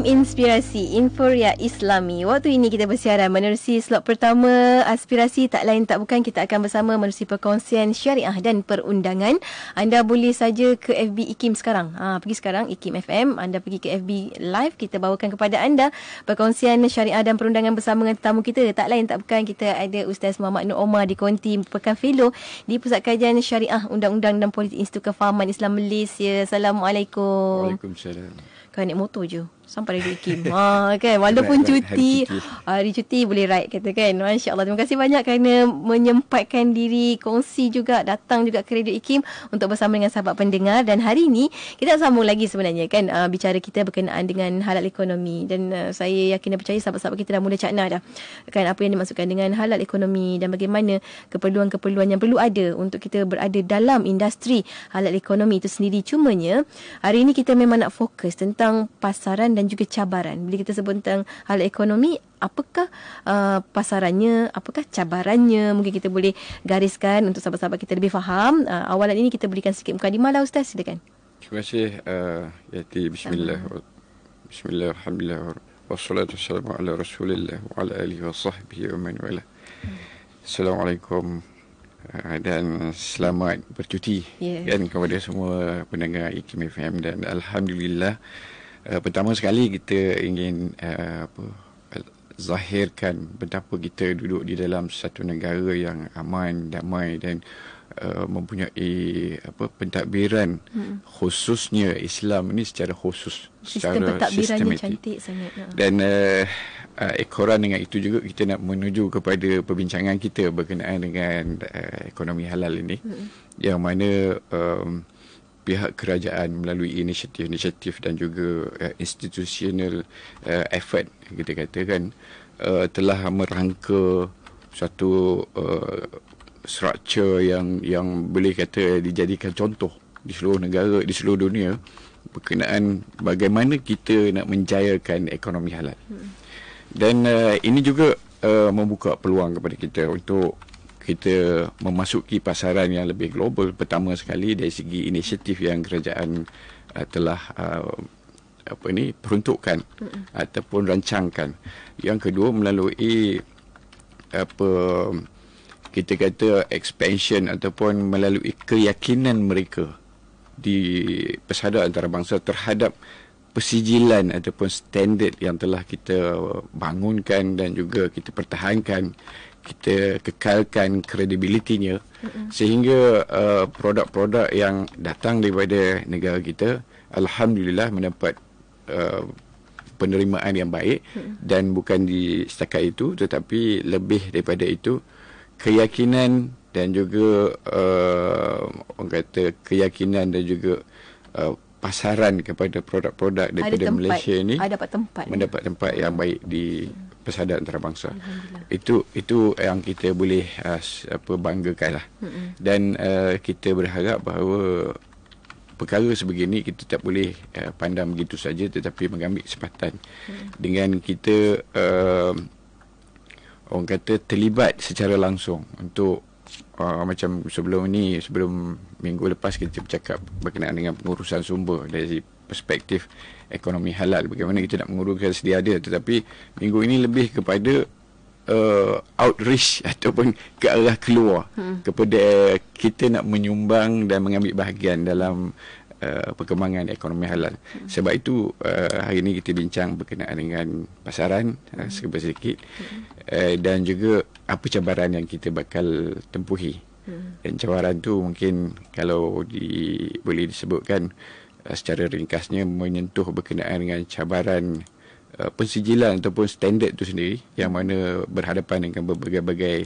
Tim Inspirasi Inforia Islami. Waktu ini kita bersiaran menerusi slot pertama Aspirasi Tak Lain Tak Bukan. Kita akan bersama menerusi perkongsian syariah dan perundangan. Anda boleh saja ke FB IKIM sekarang. Ha, pergi sekarang IKIM FM. Anda pergi ke FB Live. Kita bawakan kepada anda perkongsian syariah dan perundangan bersama dengan tetamu kita. Tak Lain Tak Bukan. Kita ada Ustaz Muhammad Nur Omar di Konti Pekan Filo di Pusat Kajian Syariah Undang-Undang dan Politik Institut Kefahaman Islam Malaysia. Assalamualaikum. Waalaikumsalam. Kau naik motor je sampai ah, kan? hari Kim. Ha kan walaupun cuti ah, hari cuti boleh ride kata kan. Masya-Allah terima kasih banyak kerana menyempatkan diri kongsi juga datang juga ke Radio Ikim untuk bersama dengan sahabat pendengar dan hari ini kita sambung lagi sebenarnya kan uh, bicara kita berkenaan dengan halal ekonomi dan uh, saya yakin dan percaya sahabat-sahabat kita dah mula cakna dah kan apa yang dimaksudkan dengan halal ekonomi dan bagaimana keperluan-keperluan yang perlu ada untuk kita berada dalam industri halal ekonomi itu sendiri cumanya hari ini kita memang nak fokus tentang pasaran dan juga cabaran. Bila kita sebut tentang hal ekonomi, apakah uh, pasarannya, apakah cabarannya? Mungkin kita boleh gariskan untuk sahabat-sahabat kita lebih faham. Uh, awalan ini kita berikan sikit mukadimah lah Ustaz, silakan. Terima kasih. Uh, Yati, bismillah. bismillah, alhamdulillah. Wassalamualaikum warahmatullahi wabarakatuh. wa ala alihi wa sahbihi wa man wala. Assalamualaikum uh, dan selamat bercuti yeah. kan kepada semua pendengar IKIM FM dan Alhamdulillah uh, Eh, pertama sekali kita ingin uh, apa zahirkan betapa kita duduk di dalam satu negara yang aman damai dan Uh, mempunyai apa pentadbiran hmm. khususnya Islam ini secara khusus sistem secara sistem cantik sangat ha. dan uh, uh, ekoran dengan itu juga kita nak menuju kepada perbincangan kita berkenaan dengan uh, ekonomi halal ini hmm. yang mana um, pihak kerajaan melalui inisiatif-inisiatif dan juga uh, institutional uh, effort kita katakan uh, telah merangka satu uh, structure yang yang boleh kata dijadikan contoh di seluruh negara di seluruh dunia berkenaan bagaimana kita nak menjayakan ekonomi halal. Hmm. Dan uh, ini juga uh, membuka peluang kepada kita untuk kita memasuki pasaran yang lebih global pertama sekali dari segi inisiatif yang kerajaan uh, telah uh, apa ini peruntukkan mm-hmm. ataupun rancangkan yang kedua melalui apa kita kata expansion ataupun melalui keyakinan mereka di persada antarabangsa terhadap persijilan ataupun standard yang telah kita bangunkan dan juga kita pertahankan kita kekalkan kredibilitinya sehingga uh, produk-produk uh, yang datang daripada negara kita alhamdulillah mendapat uh, penerimaan yang baik dan bukan di setakat itu tetapi lebih daripada itu keyakinan dan juga uh, orang kata keyakinan dan juga uh, pasaran kepada produk-produk daripada tempat, Malaysia ini ah, ya. mendapat tempat yang baik di mm persada antarabangsa. Itu itu yang kita boleh uh, apa banggakanlah. Mm-hmm. Dan uh, kita berharap bahawa perkara sebegini kita tak boleh uh, pandang begitu saja tetapi mengambil kesempatan mm-hmm. dengan kita uh, orang kata terlibat secara langsung untuk uh, macam sebelum ni sebelum minggu lepas kita bercakap berkenaan dengan pengurusan sumber dari perspektif ekonomi halal bagaimana kita nak mengurungkan sedia ada tetapi minggu ini lebih kepada uh, outreach ataupun ke arah keluar hmm. kepada kita nak menyumbang dan mengambil bahagian dalam uh, perkembangan ekonomi halal hmm. sebab itu uh, hari ini kita bincang berkenaan dengan pasaran uh, hmm. uh, sekebas sedikit hmm. uh, dan juga apa cabaran yang kita bakal tempuhi hmm. dan cabaran tu mungkin kalau di, boleh disebutkan Eh, secara ringkasnya menyentuh berkenaan dengan cabaran uh, pensijilan ataupun standard itu sendiri yang mana berhadapan dengan berbagai-bagai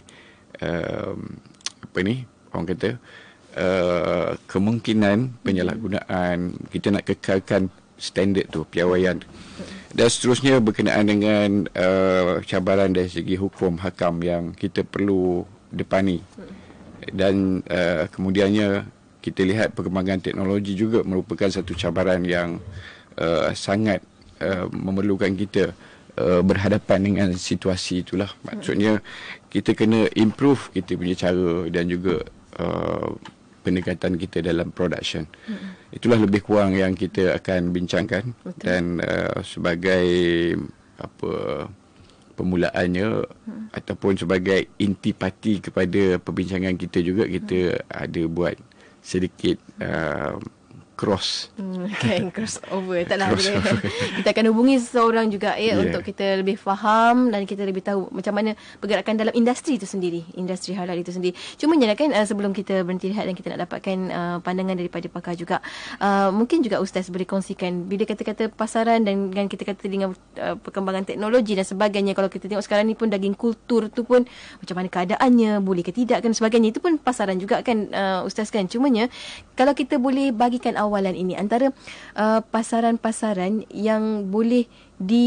uh, apa ni orang kata uh, kemungkinan penyalahgunaan kita nak kekalkan standard tu piawaian dan seterusnya berkenaan dengan uh, cabaran dari segi hukum hakam yang kita perlu depani dan uh, kemudiannya kita lihat perkembangan teknologi juga merupakan satu cabaran yang uh, sangat uh, memerlukan kita uh, berhadapan dengan situasi itulah. Maksudnya kita kena improve kita punya cara dan juga uh, pendekatan kita dalam production. Itulah lebih kurang yang kita akan bincangkan Betul. dan uh, sebagai apa pemulaannya hmm. ataupun sebagai intipati kepada perbincangan kita juga kita hmm. ada buat sedikit uh, cross. Hmm, kan cross over. Taklah cross over. kita akan hubungi seseorang juga ya yeah. untuk kita lebih faham dan kita lebih tahu macam mana pergerakan dalam industri itu sendiri, industri halal itu sendiri. Cuma nyalakan kan eh, sebelum kita berhenti rehat dan kita nak dapatkan eh, pandangan daripada pakar juga. Eh, mungkin juga ustaz boleh kongsikan bila kata-kata pasaran dan dengan kita kata dengan perkembangan teknologi dan sebagainya kalau kita tengok sekarang ni pun daging kultur tu pun macam mana keadaannya, boleh ke tidak kan sebagainya itu pun pasaran juga kan ustaz kan. Cumanya kalau kita boleh bagikan awalan ini antara uh, pasaran-pasaran yang boleh di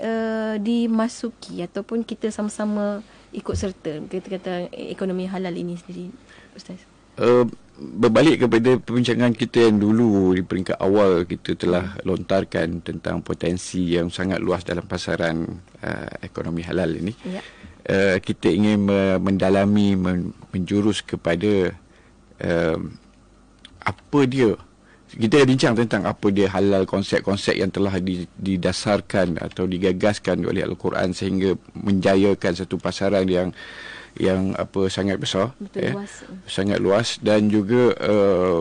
uh, dimasuki ataupun kita sama-sama ikut serta kita kata ekonomi halal ini sendiri ustaz uh, berbalik kepada perbincangan kita yang dulu di peringkat awal kita telah lontarkan tentang potensi yang sangat luas dalam pasaran uh, ekonomi halal ini ya Uh, kita ingin uh, mendalami men, menjurus kepada uh, apa dia uh, kita bincang tentang apa dia halal konsep-konsep yang telah didasarkan atau digagaskan oleh Al-Quran sehingga menjayakan satu pasaran yang yang apa sangat besar Betul, eh, luas. sangat luas dan juga uh,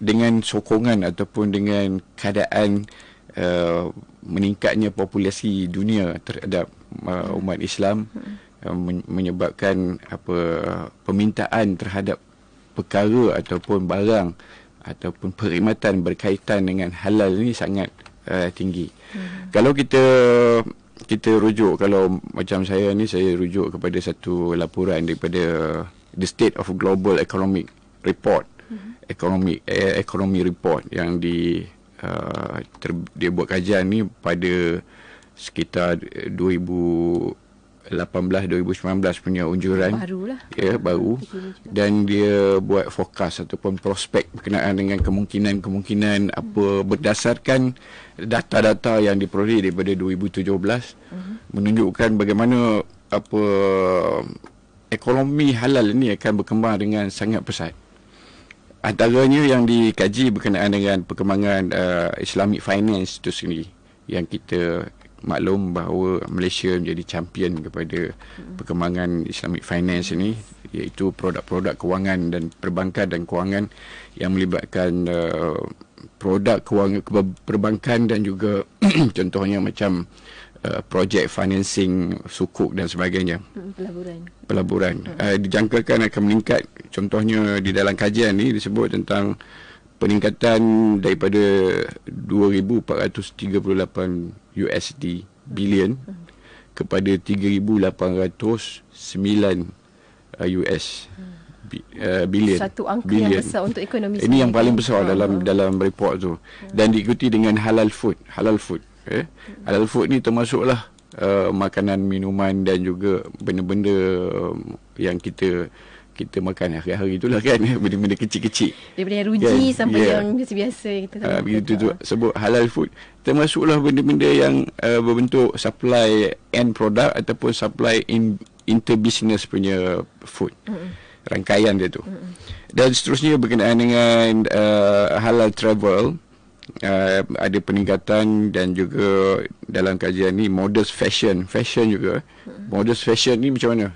dengan sokongan ataupun dengan keadaan uh, meningkatnya populasi dunia terhadap uh, hmm. umat Islam hmm. uh, menyebabkan apa permintaan terhadap perkara ataupun barang ataupun perkhidmatan berkaitan dengan halal ni sangat uh, tinggi. Hmm. Kalau kita kita rujuk kalau macam saya ni saya rujuk kepada satu laporan daripada The State of Global Economic Report. Hmm. ekonomi eh, Economy Report yang di uh, ter, dia buat kajian ni pada sekitar 2000 2018 punya unjuran. Barulah. Ya, baru. Dan dia buat fokus ataupun prospek berkenaan dengan kemungkinan-kemungkinan apa berdasarkan data-data yang diperoleh daripada 2017 mhm. menunjukkan bagaimana apa ekonomi halal ini akan berkembang dengan sangat pesat. Antaranya yang dikaji berkenaan dengan perkembangan uh, Islamic Finance itu sendiri yang kita maklum bahawa Malaysia menjadi champion kepada perkembangan Islamic Finance ini iaitu produk-produk kewangan dan perbankan dan kewangan yang melibatkan uh, produk kewangan perbankan dan juga contohnya macam uh, projek financing sukuk dan sebagainya hmm, pelaburan pelaburan hmm. uh, dijangkakan akan meningkat contohnya di dalam kajian ini disebut tentang peningkatan daripada 2438 USD billion kepada 3809 US uh, uh satu angka billion. yang besar untuk ekonomi ini yang paling besar hmm. dalam hmm. dalam report tu dan diikuti dengan halal food halal food eh halal food ni termasuklah uh, makanan minuman dan juga benda-benda yang kita kita makan hari-hari itulah kan benda-benda kecil-kecil daripada yang ruji kan? sampai yeah. yang biasa-biasa kita tahu begitu tu sebut halal food termasuklah benda-benda yang uh, berbentuk supply end product ataupun supply in inter business punya food mm-hmm. rangkaian dia tu mm-hmm. dan seterusnya berkenaan dengan uh, halal travel Uh, ada peningkatan dan juga dalam kajian ni modest fashion fashion juga hmm. modest fashion ni macam mana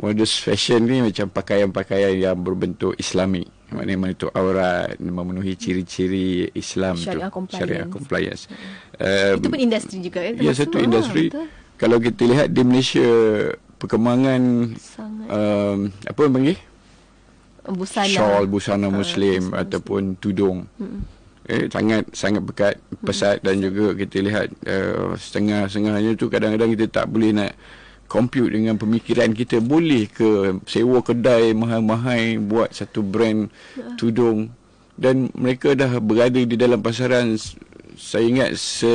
modus fashion ni macam pakaian-pakaian yang berbentuk islami maknanya menutup aurat memenuhi ciri-ciri Islam syariah tu compliance. syariah compliance mm-hmm. um, itu pun industri juga eh, ya ya satu ah, industri lah, betul. kalau kita lihat di Malaysia perkembangan um, apa yang panggil busana shawl busana ah, muslim uh, ataupun muslim. tudung hmm. eh sangat sangat pekat pesat hmm. dan juga kita lihat uh, setengah-setengahnya tu kadang-kadang kita tak boleh nak compute dengan pemikiran kita boleh ke sewa kedai mahal-mahal buat satu brand ha. tudung dan mereka dah berada di dalam pasaran saya ingat se,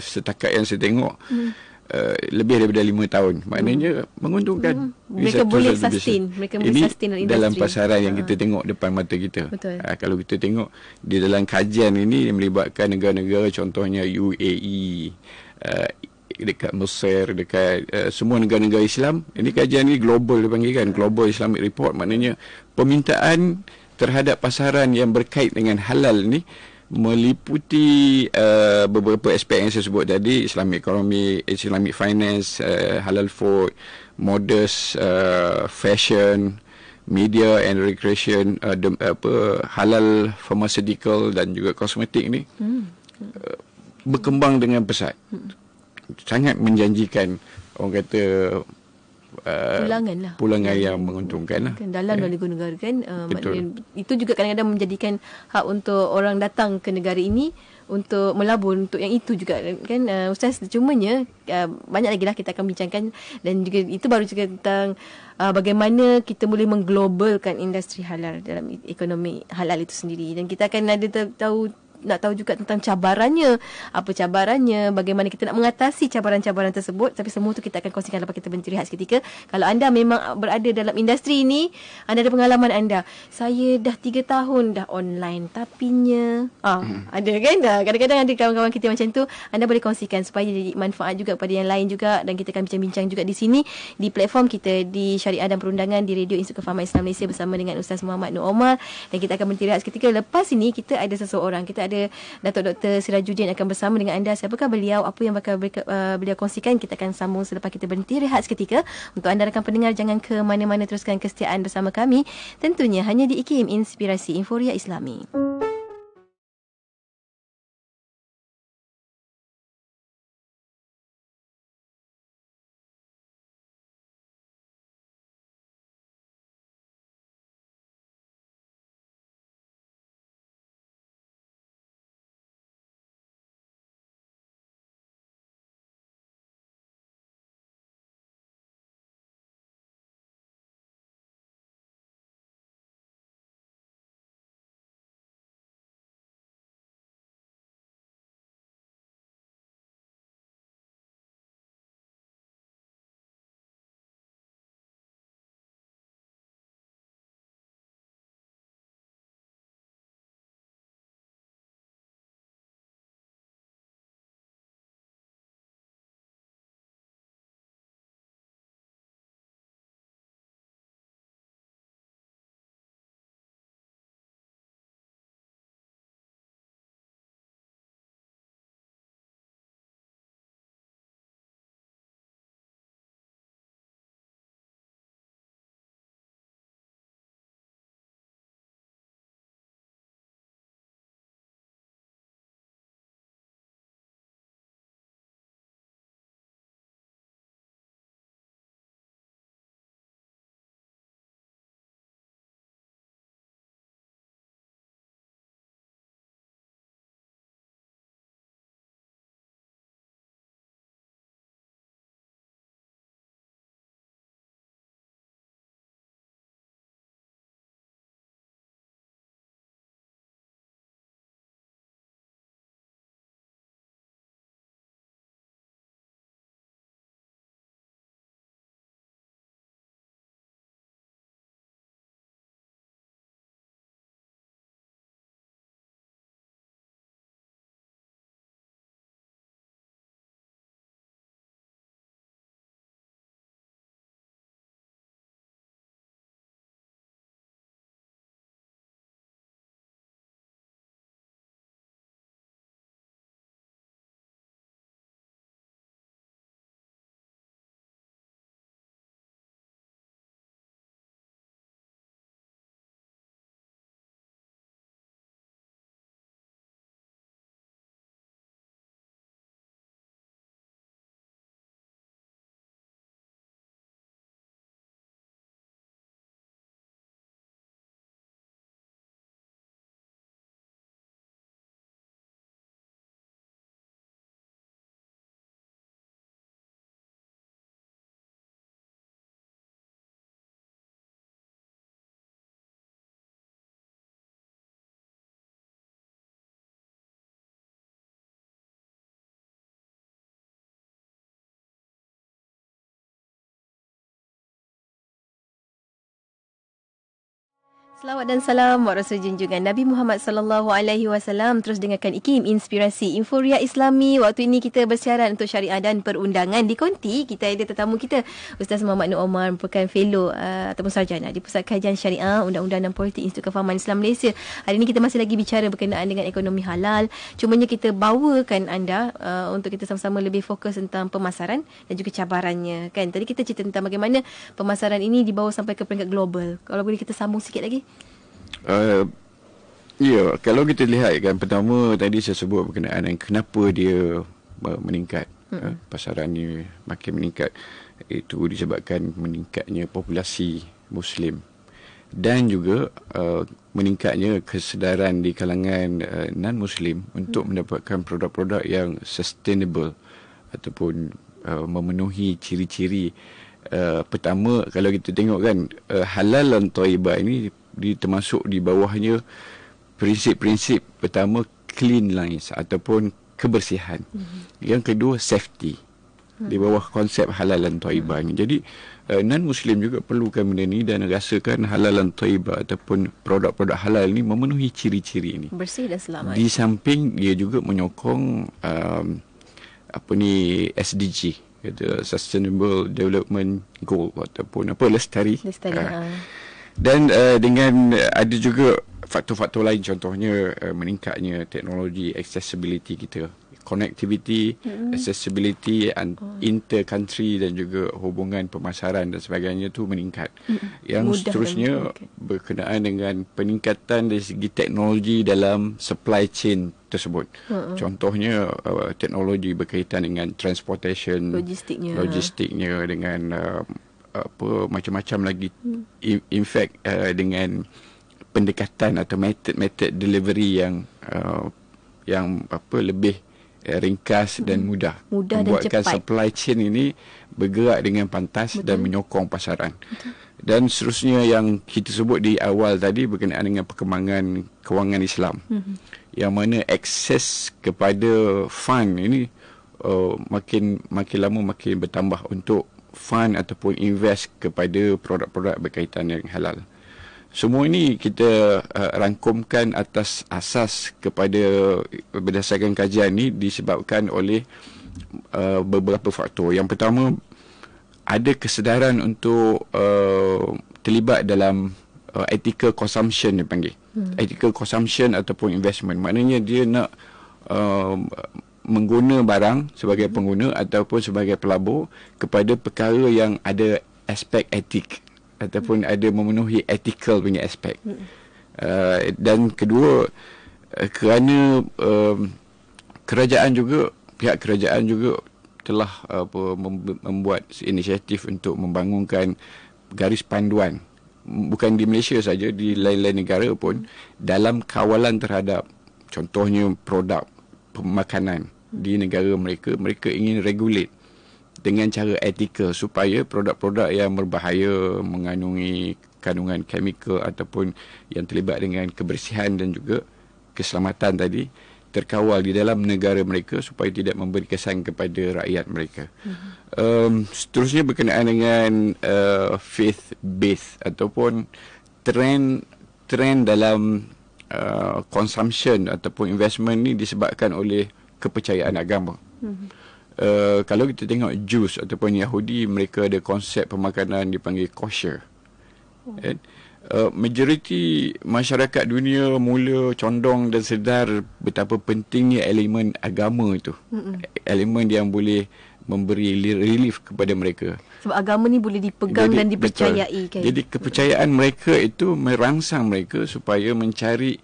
setakat yang saya tengok hmm. Uh, lebih daripada 5 tahun maknanya hmm. menguntungkan hmm. mereka boleh sustain business. mereka boleh ini sustain industri dalam pasaran yang ha. kita tengok depan mata kita Uh, kalau kita tengok di dalam kajian ini melibatkan negara-negara contohnya UAE eh, dekat Mesir, dekat uh, semua negara-negara Islam. Ini kajian ini global dipanggil kan, Global Islamic Report. Maknanya permintaan terhadap pasaran yang berkait dengan halal ni meliputi uh, beberapa aspek yang saya sebut tadi, Islamic Economy, Islamic Finance, uh, Halal Food, Modest, uh, Fashion, Media and Recreation, uh, dem, apa, Halal Pharmaceutical dan juga Kosmetik ni. Hmm. berkembang dengan pesat. Hmm sangat menjanjikan orang kata Uh, pulangan lah pulangan yang menguntungkan lah kan dalam yeah. oleh negara kan uh, itu juga kadang-kadang menjadikan hak untuk orang datang ke negara ini untuk melabur untuk yang itu juga kan uh, ustaz cumanya uh, banyak lagi lah kita akan bincangkan dan juga itu baru juga tentang uh, bagaimana kita boleh mengglobalkan industri halal dalam ekonomi halal itu sendiri dan kita akan ada tahu nak tahu juga tentang cabarannya. Apa cabarannya, bagaimana kita nak mengatasi cabaran-cabaran tersebut. Tapi semua tu kita akan kongsikan lepas kita berhenti rehat seketika. Kalau anda memang berada dalam industri ini, anda ada pengalaman anda. Saya dah 3 tahun dah online tapinya. Ah, hmm. Ada kan? dah. Kadang-kadang ada kawan-kawan kita macam tu. Anda boleh kongsikan supaya jadi manfaat juga kepada yang lain juga. Dan kita akan bincang-bincang juga di sini. Di platform kita di Syariah dan Perundangan di Radio Institut Kefahaman Islam Malaysia bersama dengan Ustaz Muhammad Nur Omar. Dan kita akan berhenti rehat seketika. Lepas ini kita ada seseorang. Kita ada ada Datuk Dr. Sirajuddin akan bersama dengan anda. Siapakah beliau? Apa yang bakal berika, uh, beliau kongsikan? Kita akan sambung selepas kita berhenti rehat seketika. Untuk anda rakan pendengar, jangan ke mana-mana teruskan kesetiaan bersama kami. Tentunya hanya di IKIM Inspirasi Inforia Islami. Selamat dan salam buat rasul junjungan Nabi Muhammad sallallahu alaihi wasallam. Terus dengarkan IKIM Inspirasi Inforia Islami. Waktu ini kita bersiaran untuk syariah dan perundangan di Konti. Kita ada tetamu kita Ustaz Muhammad Nur Omar merupakan fellow uh, ataupun sarjana di Pusat Kajian Syariah Undang-Undang dan Politik Institut Kefahaman Islam Malaysia. Hari ini kita masih lagi bicara berkenaan dengan ekonomi halal. Cuma Cumanya kita bawakan anda uh, untuk kita sama-sama lebih fokus tentang pemasaran dan juga cabarannya. Kan? Tadi kita cerita tentang bagaimana pemasaran ini dibawa sampai ke peringkat global. Kalau boleh kita sambung sikit lagi. Uh, ya, kalau kita lihat kan pertama tadi saya sebut berkenaan dengan kenapa dia uh, meningkat. Mm-hmm. Uh, pasarannya makin meningkat. Itu disebabkan meningkatnya populasi Muslim. Dan juga uh, meningkatnya kesedaran di kalangan uh, non-Muslim untuk mm-hmm. mendapatkan produk-produk yang sustainable ataupun uh, memenuhi ciri-ciri Uh, pertama kalau kita tengok kan uh, halal dan taibah ini di termasuk di bawahnya prinsip-prinsip pertama clean lines ataupun kebersihan. Mm-hmm. Yang kedua safety. Di hmm. bawah konsep halalan taibah ini. Jadi uh, non-Muslim juga perlukan benda ini dan rasakan halalan taibah ataupun produk-produk halal ini memenuhi ciri-ciri ini. Bersih dan selamat. Di samping dia juga menyokong um, apa ni SDG. Kata Sustainable Development Goal ataupun apa lestari. Lestari. Uh, uh dan uh, dengan uh, ada juga faktor-faktor lain contohnya uh, meningkatnya teknologi accessibility kita connectivity mm accessibility and oh. inter country dan juga hubungan pemasaran dan sebagainya tu meningkat mm yang Mudah seterusnya dan berkenaan dengan peningkatan dari segi teknologi dalam supply chain tersebut mm-hmm. contohnya uh, teknologi berkaitan dengan transportation logistiknya logistiknya dengan uh, apa macam-macam lagi hmm. in, fact uh, dengan pendekatan atau method-method delivery yang uh, yang apa lebih uh, ringkas dan hmm. mudah, mudah membuatkan dan cepat. supply chain ini bergerak dengan pantas Betul. dan menyokong pasaran. Betul. Dan seterusnya yang kita sebut di awal tadi berkenaan dengan perkembangan kewangan Islam. hmm Yang mana akses kepada fund ini uh, makin makin lama makin bertambah untuk fund ataupun invest kepada produk-produk berkaitan dengan halal. Semua ini kita uh, rangkumkan atas asas kepada berdasarkan kajian ini disebabkan oleh uh, beberapa faktor. Yang pertama ada kesedaran untuk uh, terlibat dalam uh, ethical consumption dipanggil. Hmm. Ethical consumption ataupun investment. Maknanya dia nak uh, mengguna barang sebagai pengguna ataupun sebagai pelabur kepada perkara yang ada aspek etik ataupun hmm. ada memenuhi ethical punya aspek. Hmm. Uh, dan kedua uh, kerana um, kerajaan juga pihak kerajaan juga telah apa membuat inisiatif untuk membangunkan garis panduan bukan di Malaysia saja di lain-lain negara pun hmm. dalam kawalan terhadap contohnya produk pemakanan di negara mereka mereka ingin regulate dengan cara etikal supaya produk-produk yang berbahaya mengandungi kandungan kimia ataupun yang terlibat dengan kebersihan dan juga keselamatan tadi terkawal di dalam negara mereka supaya tidak memberi kesan kepada rakyat mereka. Mhm. Um, seterusnya berkenaan dengan uh, faith based ataupun trend trend dalam uh, consumption ataupun investment ni disebabkan oleh kepercayaan agama. Mm-hmm. Uh, kalau kita tengok Jews ataupun Yahudi, mereka ada konsep pemakanan dipanggil kosher. mm oh. And, eh, uh, majoriti masyarakat dunia mula condong dan sedar betapa pentingnya elemen agama itu. Mm-hmm. Elemen yang boleh memberi relief kepada mereka. Sebab agama ni boleh dipegang jadi, dan dipercayai. Kan? Jadi kepercayaan mereka itu merangsang mereka supaya mencari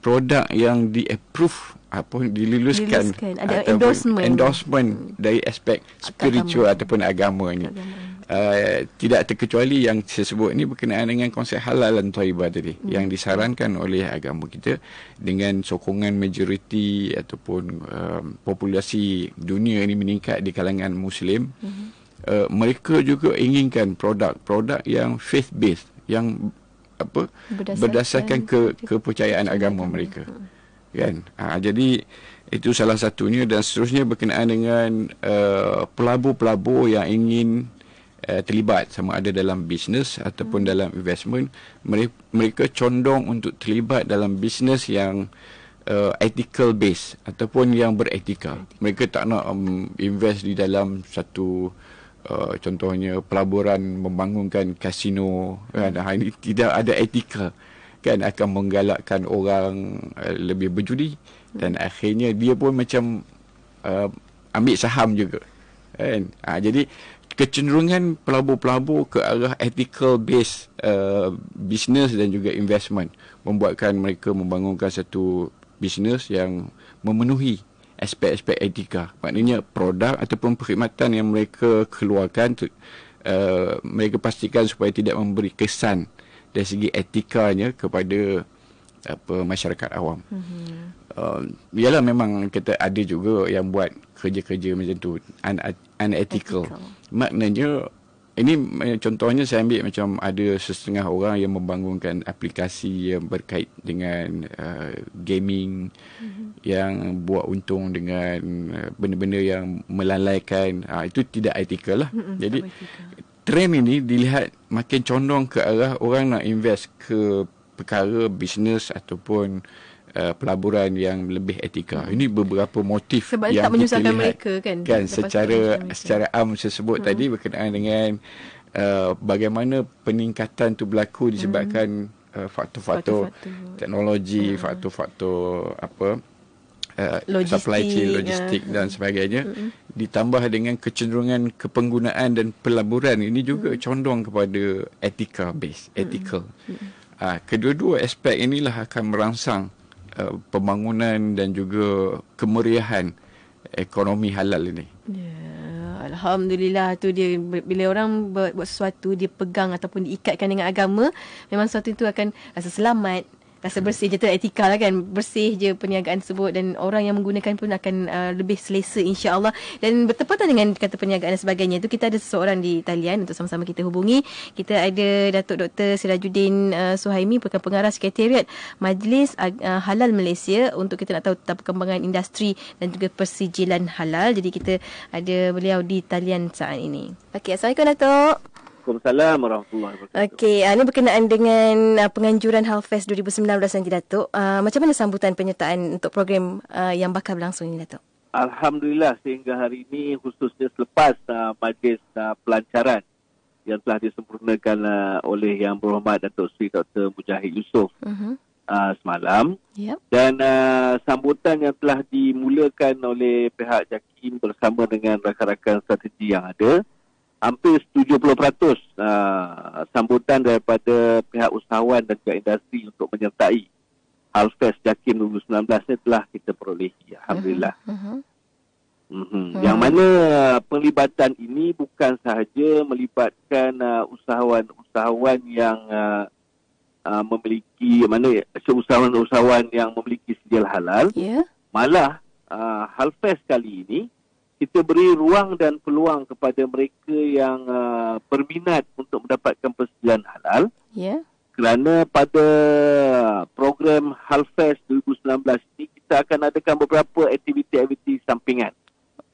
produk yang di approve apa diluluskan, diluluskan. Ada endorsement endorsement dari aspek spiritual agama. ataupun agamanya. Agama uh, tidak terkecuali yang saya sebut ini berkenaan dengan konsep halal dan taibah tadi hmm. yang disarankan oleh agama kita dengan sokongan majoriti ataupun um, populasi dunia ini meningkat di kalangan muslim hmm. uh, mereka juga inginkan produk-produk yang faith based yang apa berdasarkan, berdasarkan ke, kepercayaan agama mereka hmm. kan uh, jadi itu salah satunya dan seterusnya berkenaan dengan uh, pelabur-pelabur yang ingin uh, terlibat sama ada dalam bisnes ataupun hmm. dalam investment mereka condong untuk terlibat dalam bisnes yang uh, ethical base ataupun yang beretika mereka tak nak um, invest di dalam satu Uh, contohnya pelaburan membangunkan kasino kan hmm. ha, ini tidak ada etika kan akan menggalakkan orang uh, lebih berjudi dan hmm. akhirnya dia pun macam uh, ambil saham juga kan uh, jadi kecenderungan pelabur-pelabur ke arah ethical based uh, business dan juga investment membuatkan mereka membangunkan satu business yang memenuhi aspek-aspek etika. Maknanya produk ataupun perkhidmatan yang mereka keluarkan uh, mereka pastikan supaya tidak memberi kesan dari segi etikanya kepada apa masyarakat awam. Mm-hmm uh, yalah memang kita ada juga yang buat kerja-kerja macam tu un- unethical. Ethical. Maknanya ini contohnya saya ambil macam ada setengah orang yang membangunkan aplikasi yang berkait dengan uh, gaming mm-hmm. yang buat untung dengan uh, benda-benda yang melalaikan uh, itu tidak ethical lah. Mm-hmm, Jadi trend ini dilihat makin condong ke arah orang nak invest ke perkara bisnes ataupun uh, uh, pelaburan yang lebih etika. Hmm. Ini beberapa motif Sebab yang tak menyusahkan kita lihat, mereka kan. Kan secara secara am saya sebut hmm. tadi berkenaan dengan uh, bagaimana peningkatan itu berlaku hmm. disebabkan uh, faktor-faktor teknologi, hmm. faktor-faktor apa Uh, supply chain ya. logistik yeah. dan sebagainya mm-hmm. ditambah dengan kecenderungan kepenggunaan dan pelaburan ini juga mm condong kepada etika base hmm. ethical mm-hmm. uh, kedua-dua aspek inilah akan merangsang uh, pembangunan dan juga kemeriahan ekonomi halal ini. Ya, yeah. alhamdulillah tu dia bila orang buat, buat sesuatu dia pegang ataupun diikatkan dengan agama, memang sesuatu itu akan rasa selamat, rasa bersih je tu etika lah kan bersih je perniagaan tersebut dan orang yang menggunakan pun akan uh, lebih selesa insyaAllah dan bertepatan dengan kata perniagaan dan sebagainya tu kita ada seseorang di talian untuk sama-sama kita hubungi kita ada Datuk Dr. Sirajuddin uh, Suhaimi pekan pengarah sekretariat Majlis uh, Halal Malaysia untuk kita nak tahu tentang perkembangan industri dan juga persijilan halal jadi kita ada beliau di talian saat ini. Okey, Assalamualaikum Datuk. Waalaikumsalam warahmatullahi wabarakatuh. Okey, uh, ini berkenaan dengan uh, penganjuran Halfest 2019 Nanti Datuk. Uh, macam mana sambutan penyertaan untuk program uh, yang bakal berlangsung ini Datuk? Alhamdulillah sehingga hari ini khususnya selepas uh, majlis uh, pelancaran yang telah disempurnakan uh, oleh Yang Berhormat Datuk Sri Dr. Mujahid Yusof uh-huh. uh, semalam yep. dan uh, sambutan yang telah dimulakan oleh pihak JAKIM bersama dengan rakan-rakan strategi yang ada hampir 70% uh, ah, sambutan daripada pihak usahawan dan juga industri untuk menyertai Alfest Jakim 2019 ni telah kita perolehi. Alhamdulillah. Uh-huh. Uh-huh. uh Yang mana uh, penglibatan ini bukan sahaja melibatkan uh, usahawan-usahawan yang uh, uh, memiliki, mana ya, usahawan-usahawan yang memiliki sijil halal. Yeah. Malah, uh, Halfest kali ini kita beri ruang dan peluang kepada mereka yang uh, berminat untuk mendapatkan persediaan halal. Yeah. Kerana pada program Halfest 2019 ini kita akan adakan beberapa aktiviti-aktiviti sampingan.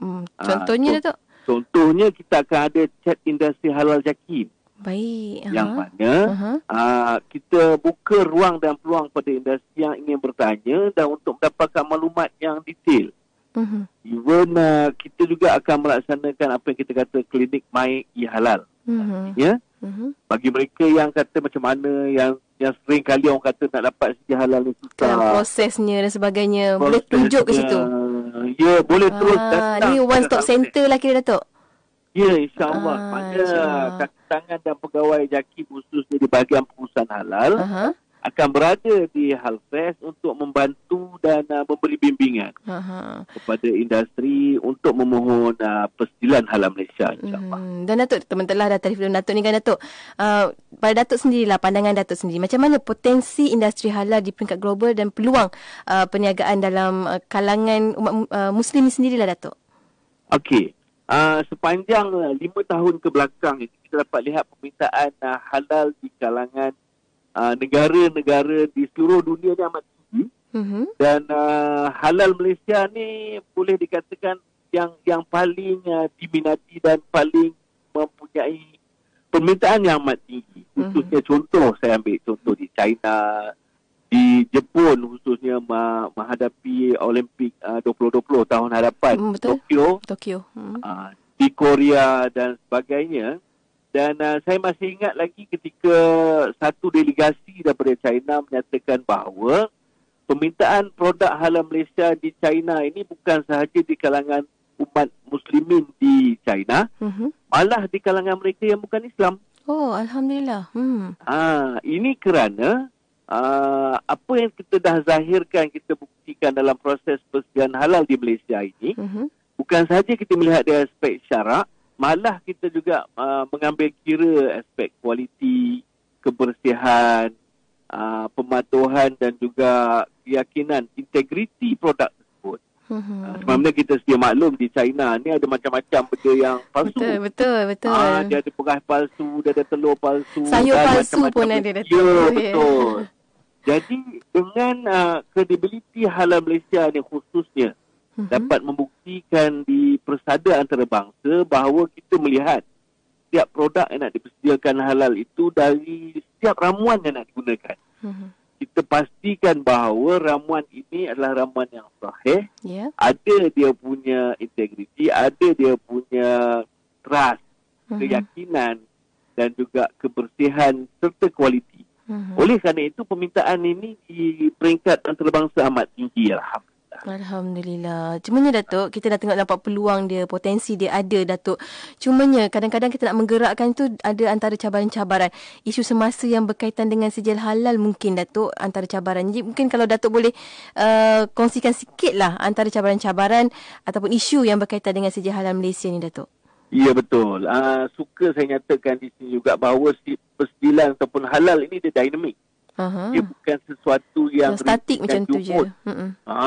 Mm, contohnya uh, Datuk. Contohnya kita akan ada chat industri halal Jakim. Baik. Yang uh-huh. mana uh-huh. Uh, kita buka ruang dan peluang pada industri yang ingin bertanya dan untuk mendapatkan maklumat yang detail. Uh-huh even uh, kita juga akan melaksanakan apa yang kita kata klinik mai halal, mm-hmm. ya mm-hmm. bagi mereka yang kata macam mana yang yang sering kali orang kata nak dapat sijil halal ni susah kan, prosesnya dan sebagainya prosesnya, boleh tunjuk ke ya. situ ya boleh Aa, terus ah, datang ni one stop center lah kira datuk ya insyaallah pada insya kaki tangan dan pegawai jaki khusus di bahagian perusahaan halal uh-huh akan berada di Halfest untuk membantu dan uh, memberi bimbingan Aha. kepada industri untuk memohon uh, persetilan halal Malaysia Hmm. Dan Datuk, teman telah dah tarif dengan Datuk ni kan Datuk. Uh, pada Datuk sendirilah, pandangan Datuk sendiri, macam mana potensi industri halal di peringkat global dan peluang uh, perniagaan dalam uh, kalangan umat uh, Muslim ni sendirilah Datuk? Okey. Uh, sepanjang uh, lima tahun ke belakang kita dapat lihat permintaan uh, halal di kalangan Ah, negara-negara uh, di seluruh dunia ni amat tinggi mm-hmm. dan uh, halal Malaysia ni boleh dikatakan yang yang paling uh, diminati dan paling mempunyai permintaan yang amat tinggi mhm. khususnya mm-hmm. contoh saya ambil contoh di China di Jepun khususnya menghadapi Olimpik uh, 2020 tahun hadapan mm, Tokyo Tokyo mm. uh, di Korea dan sebagainya dan uh, saya masih ingat lagi ketika satu delegasi daripada China menyatakan bahawa permintaan produk halal Malaysia di China ini bukan sahaja di kalangan umat muslimin di China, uh-huh. malah di kalangan mereka yang bukan Islam. Oh, alhamdulillah. Hmm. Ah, ini kerana ah, apa yang kita dah zahirkan, kita buktikan dalam proses persediaan halal di Malaysia ini, uh-huh. bukan sahaja kita melihat dari aspek syarak, malah kita juga uh, mengambil kira aspek kualiti, kebersihan, uh, pematuhan dan juga keyakinan, integriti produk tersebut. Mm-hmm. Uh, sebenarnya kita sedia maklum di China ni ada macam-macam benda yang palsu. Betul, betul. betul. Uh, dia ada perah palsu, dia ada telur palsu. Sayur dan palsu pun ada. Dia ya, betul. Jadi dengan uh, kredibiliti halal Malaysia ni khususnya, mm dapat membuktikan di persada antarabangsa bahawa kita melihat setiap produk yang nak dipersediakan halal itu dari setiap ramuan yang nak digunakan. Mm-hmm. Kita pastikan bahawa ramuan ini adalah ramuan yang sahih. Yeah. Ada dia punya integriti, ada dia punya trust, mm-hmm. keyakinan dan juga kebersihan serta kualiti. Mm-hmm. Oleh kerana itu, permintaan ini di peringkat antarabangsa amat tinggi. Alhamdulillah. Alhamdulillah. Cuma Cumanya Datuk, kita dah tengok nampak peluang dia, potensi dia ada Datuk. Cuma Cumanya kadang-kadang kita nak menggerakkan tu ada antara cabaran-cabaran. Isu semasa yang berkaitan dengan sijil halal mungkin Datuk antara cabaran. Jadi mungkin kalau Datuk boleh uh, kongsikan lah antara cabaran-cabaran ataupun isu yang berkaitan dengan sijil halal Malaysia ni Datuk. Ya betul. Uh, suka saya nyatakan di sini juga bahawa persidilan ataupun halal ini dia dinamik. Aha. Dia bukan sesuatu yang so, statik macam tu je. Ha,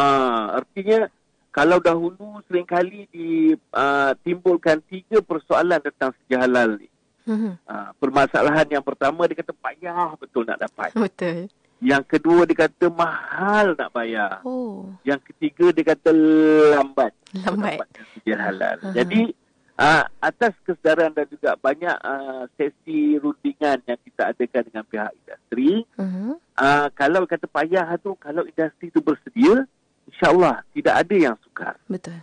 artinya kalau dahulu seringkali ditimbulkan ha, tiga persoalan tentang sejarah halal ni. Mm-hmm. Ha, permasalahan yang pertama dia kata payah betul nak dapat. Betul. Yang kedua dia kata mahal nak bayar. Oh. Yang ketiga dia kata lambat. Lambat. Sejarah halal. Aha. Jadi Ah, atas kesedaran dan juga banyak uh, sesi rundingan yang kita adakan dengan pihak industri uh-huh. uh, kalau kata payah tu kalau industri tu bersedia insyaallah tidak ada yang sukar betul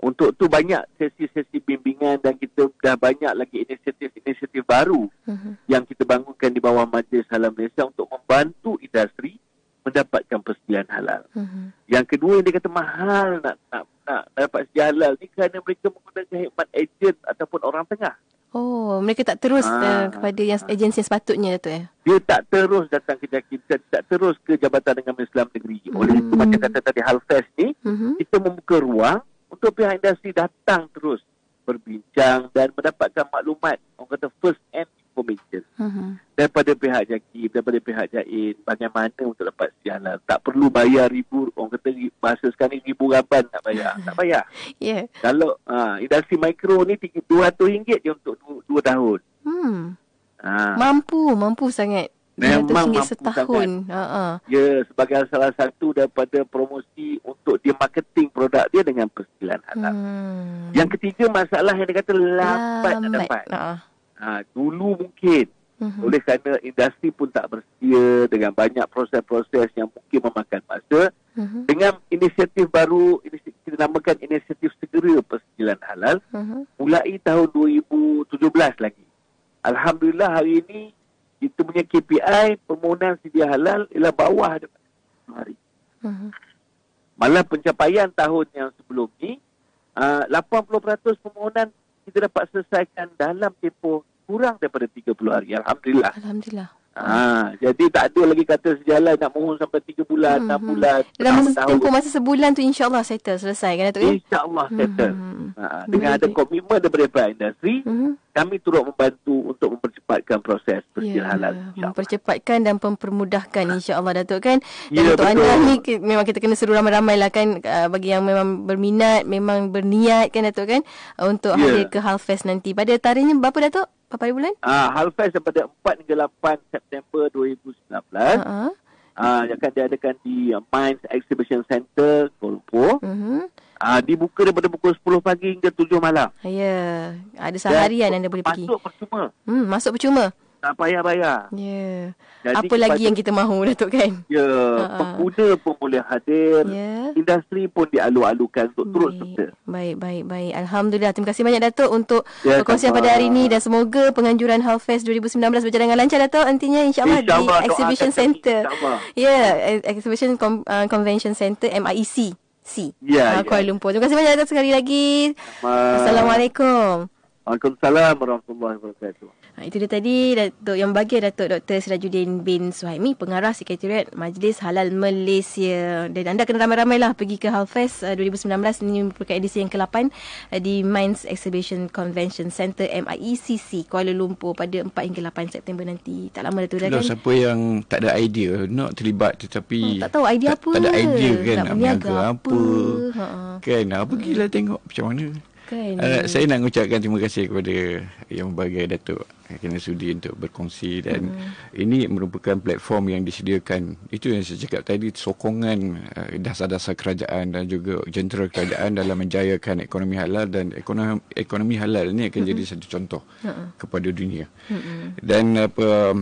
untuk tu banyak sesi-sesi bimbingan dan kita dah banyak lagi inisiatif-inisiatif baru uh-huh. yang kita bangunkan di bawah Majlis Salam Malaysia untuk membantu industri mendapatkan persediaan halal. Mm-hmm. Yang kedua yang dia kata mahal nak nak nak dapat persediaan halal ni kerana mereka menggunakan khidmat ejen ataupun orang tengah. Oh, mereka tak terus ha, uh, kepada yang agensi yang sepatutnya tu ya? Dia tak terus datang ke kita, tak terus ke Jabatan Dengan Islam Negeri. Mhm. Oleh mm-hmm. itu macam kata tadi Halfest ni, mm-hmm. kita membuka ruang untuk pihak industri datang terus berbincang dan mendapatkan maklumat orang kata first end information. Mm-hmm daripada pihak JAKIM, daripada pihak JAIN, bagaimana untuk dapat sialan. Tak perlu bayar ribu, orang kata bahasa sekarang ni ribu raban nak bayar. Tak bayar. yeah. Kalau uh, industri mikro ni RM200 je untuk 2 tahun. Hmm. Uh. Mampu, mampu sangat. Memang mampu setahun. Uh-huh. Ya, sebagai salah satu daripada promosi untuk dia marketing produk dia dengan persekilan halal. Hmm. Yang ketiga masalah yang dia kata lambat, lambat. dapat. uh Ha, dulu mungkin Uh-huh. Oleh kerana industri pun tak bersedia dengan banyak proses-proses yang mungkin memakan masa. Uh-huh. Dengan inisiatif baru, inisiatif, kita namakan inisiatif segera persediaan halal. Uh-huh. Mulai tahun 2017 lagi. Alhamdulillah hari ini kita punya KPI permohonan sedia halal ialah bawah daripada hari. Uh-huh. Malah pencapaian tahun yang sebelum ini uh, 80% permohonan kita dapat selesaikan dalam tempoh kurang daripada 30 hari. Alhamdulillah. Alhamdulillah. Ha, jadi tak ada lagi kata sejalan nak mohon sampai 3 bulan, mm-hmm. 6 hmm. bulan. Dalam tempoh masa sebulan tu insyaAllah settle selesai kan Datuk? Ya? InsyaAllah hmm, settle. Mm-hmm. Ha, dengan Boleh. ada komitmen daripada pihak industri, mm-hmm. kami turut membantu untuk mempercepatkan proses ya, persediaan yeah. halal. Mempercepatkan dan mempermudahkan ha. insyaAllah Datuk kan? Dan yeah, untuk betul. ni memang kita kena seru ramai-ramai lah kan ah, bagi yang memang berminat, memang berniat kan Datuk kan? Untuk yeah. hadir ke Halfest nanti. Pada tarikhnya berapa Datuk? Berapa bulan? Ah, Hal Fest daripada 4 hingga 8 September 2019. Ha. Uh-huh. Ah, yang akan diadakan di uh, Mines Exhibition Center Kuala Lumpur. Mm-hmm. Uh, dibuka daripada pukul 10 pagi hingga 7 malam. Ya, yeah. ada yang anda boleh pergi. Masuk percuma. Hmm, masuk percuma tak payah bayar. Ya. Yeah. Apa lagi yang kita mahu Datuk kan? Ya, Ha-ha. pengguna pun boleh hadir, yeah. industri pun dialu-alukan untuk baik. turut serta. Baik, baik, baik. Alhamdulillah. Terima kasih banyak Datuk untuk ya, perkongsian pada hari ini dan semoga penganjuran Halfest 2019 berjalan dengan lancar Datuk nantinya insya-Allah insya di Allah, Exhibition Allah. Center. Ya, yeah, Exhibition Com- uh, Convention Center MIC. C. Ya, uh, ya, Kuala Lumpur. Terima kasih banyak Datuk sekali lagi. Ma- Assalamualaikum. Waalaikumsalam warahmatullahi wabarakatuh. Ha, itu dia tadi Datuk yang bahagia Datuk Dr. Sirajuddin bin Suhaimi Pengarah Sekretariat Majlis Halal Malaysia Dan anda kena ramai-ramailah pergi ke Halfest uh, 2019 Ini merupakan edisi yang ke-8 uh, Di Mines Exhibition Convention Center MIECC Kuala Lumpur pada 4 hingga 8 September nanti Tak lama Datuk dah kan Siapa yang tak ada idea nak terlibat tetapi oh, Tak tahu idea tak, apa Tak ada idea kan Nak berniaga apa, apa. Ha. ha. Kan pergilah tengok macam mana Kan. Uh, saya nak ucapkan terima kasih kepada yang berbagai Datuk kena sudi untuk berkongsi dan hmm. ini merupakan platform yang disediakan itu yang saya cakap tadi sokongan uh, dasar-dasar kerajaan dan juga jentera kerajaan dalam menjayakan ekonomi halal dan ekonomi, ekonomi halal ini akan hmm. jadi satu contoh hmm. kepada dunia. Hmm. Dan apa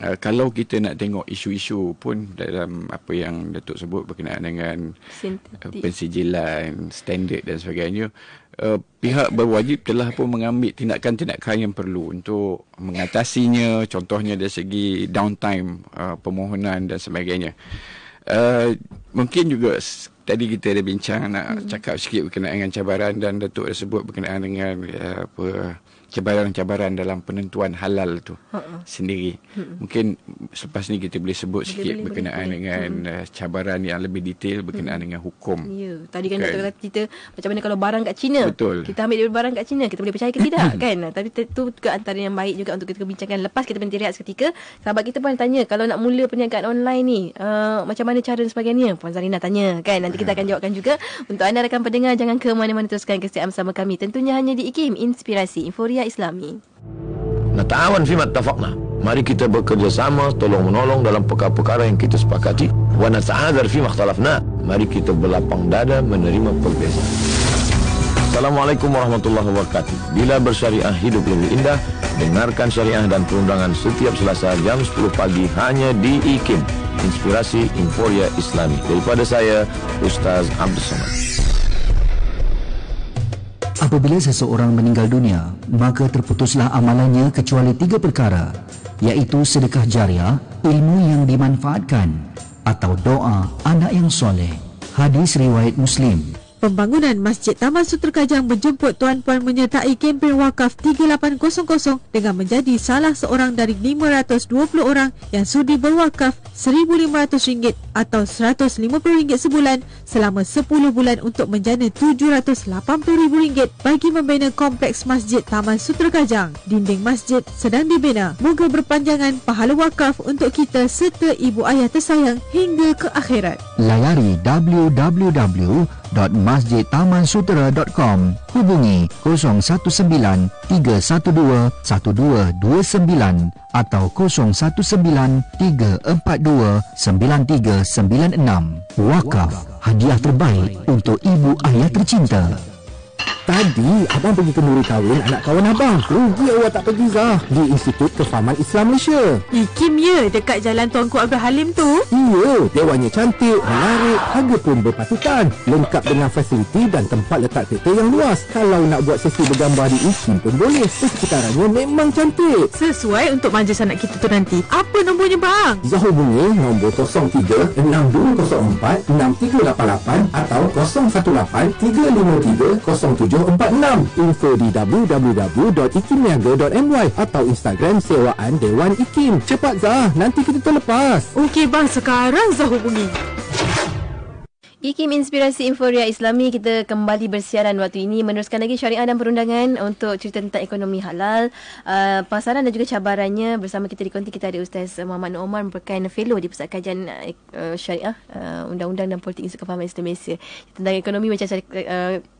uh, kalau kita nak tengok isu-isu pun dalam apa yang Datuk sebut berkenaan dengan uh, pensijilan, standard dan sebagainya uh, pihak berwajib telah pun mengambil tindakan-tindakan yang perlu untuk mengatasinya contohnya dari segi downtime uh, permohonan dan sebagainya. Uh, mungkin juga tadi kita ada bincang nak hmm. cakap sikit berkenaan dengan cabaran dan Datuk dah sebut berkenaan dengan uh, apa cabaran-cabaran dalam penentuan halal tu uh-uh. sendiri. Uh-uh. Mungkin selepas ni kita boleh sebut boleh, sikit boleh, berkenaan boleh, dengan boleh. Hmm. cabaran yang lebih detail berkenaan uh-huh. dengan hukum. Ya, tadi kan kita kata kita macam mana kalau barang kat China. Betul. Kita ambil dari barang kat China, kita boleh percaya ke tidak kan? Tapi itu juga antara yang baik juga untuk kita bincangkan lepas kita berhenti rehat seketika. Sahabat kita pun tanya kalau nak mula perniagaan online ni, uh, macam mana cara dan sebagainya? Puan Zarina tanya kan? Nanti kita akan jawabkan juga. Untuk anda rakan pendengar, jangan ke mana-mana teruskan kesetiaan bersama kami. Tentunya hanya di IKIM, Inspirasi, Inforia Syariah Islami. Nata'awan fima tafakna. Mari kita bekerjasama, tolong-menolong dalam perkara-perkara yang kita sepakati. Wa nata'adhar fima khtalafna. Mari kita berlapang dada menerima perbezaan. Assalamualaikum warahmatullahi wabarakatuh. Bila bersyariah hidup lebih indah, dengarkan syariah dan perundangan setiap selasa jam 10 pagi hanya di IKIM. Inspirasi Inforia Islami. Daripada saya, Ustaz Abdul Somad. Apabila seseorang meninggal dunia, maka terputuslah amalannya kecuali tiga perkara, iaitu sedekah jariah, ilmu yang dimanfaatkan, atau doa anak yang soleh. Hadis Riwayat Muslim Pembangunan Masjid Taman Sutera Kajang menjemput tuan-puan menyertai kempen wakaf 3800 dengan menjadi salah seorang dari 520 orang yang sudi berwakaf RM1,500 atau RM150 sebulan selama 10 bulan untuk menjana RM780,000 bagi membina kompleks Masjid Taman Sutera Kajang. Dinding masjid sedang dibina. Moga berpanjangan pahala wakaf untuk kita serta ibu ayah tersayang hingga ke akhirat. Layari www www.masjidtamansutera.com Hubungi 019-312-1229 atau 019-342-9396 Wakaf, hadiah terbaik untuk ibu ayah tercinta. tercinta. Tadi abang pergi ke kenduri kahwin anak kawan abang. Rugi awak tak pergi Zah. Di Institut Kefahaman Islam Malaysia. Ikim ya dekat jalan Tuanku Abdul Halim tu? Iya, dewanya cantik, menarik, harga pun berpatutan. Lengkap dengan fasiliti dan tempat letak kereta yang luas. Kalau nak buat sesi bergambar di Ikim pun boleh. Sekitarannya memang cantik. Sesuai untuk majlis anak kita tu nanti. Apa nombornya bang? Zah hubungi nombor 03 6204 6388 atau 018 353 0708 0377225946 info di www.ikimniaga.my atau Instagram sewaan Dewan Ikim. Cepat Zah, nanti kita terlepas. Okey bang, sekarang Zah hubungi. Ikim Inspirasi Inforia Islami kita kembali bersiaran waktu ini meneruskan lagi syariah dan perundangan untuk cerita tentang ekonomi halal uh, pasaran dan juga cabarannya bersama kita di konti kita ada Ustaz Muhammad Omar merupakan fellow di Pusat Kajian uh, Syariah uh, Undang-Undang dan Politik Institut Kefahaman Islam Malaysia tentang ekonomi macam uh,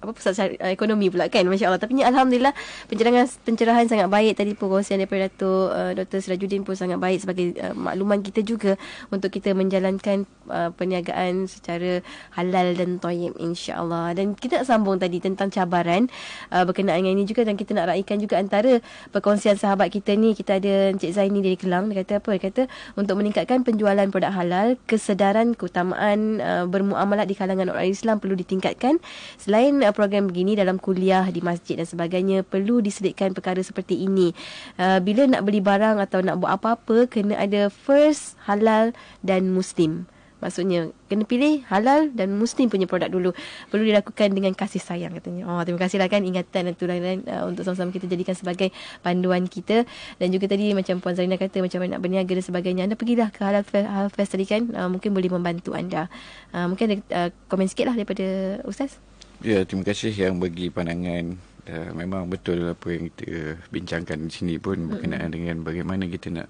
apa pusat syari- uh, ekonomi pula kan Masya Allah tapi ni Alhamdulillah pencerahan, pencerahan sangat baik tadi perkongsian daripada Dato' uh, Dr. Sirajuddin pun sangat baik sebagai uh, makluman kita juga untuk kita menjalankan uh, perniagaan secara halal dan toyib insyaAllah. Dan kita nak sambung tadi tentang cabaran uh, berkenaan dengan ini juga dan kita nak raikan juga antara perkongsian sahabat kita ni. Kita ada Encik Zaini dari Kelang. Dia kata apa? Dia kata untuk meningkatkan penjualan produk halal, kesedaran keutamaan uh, bermuamalat di kalangan orang Islam perlu ditingkatkan. Selain uh, program begini dalam kuliah, di masjid dan sebagainya, perlu disedikkan perkara seperti ini. Uh, bila nak beli barang atau nak buat apa-apa, kena ada first halal dan muslim. Maksudnya kena pilih halal dan muslim punya produk dulu. Perlu dilakukan dengan kasih sayang katanya. Oh terima kasihlah kan ingatan dan tulang tulen uh, untuk sama-sama kita jadikan sebagai panduan kita dan juga tadi macam puan Zarina kata macam nak berniaga dan sebagainya. Anda pergilah ke halal fest, halal fest tadi kan uh, mungkin boleh membantu anda. Uh, mungkin ada uh, komen sikitlah daripada ustaz. Ya terima kasih yang bagi pandangan uh, memang betul lah apa yang kita bincangkan di sini pun berkenaan dengan bagaimana kita nak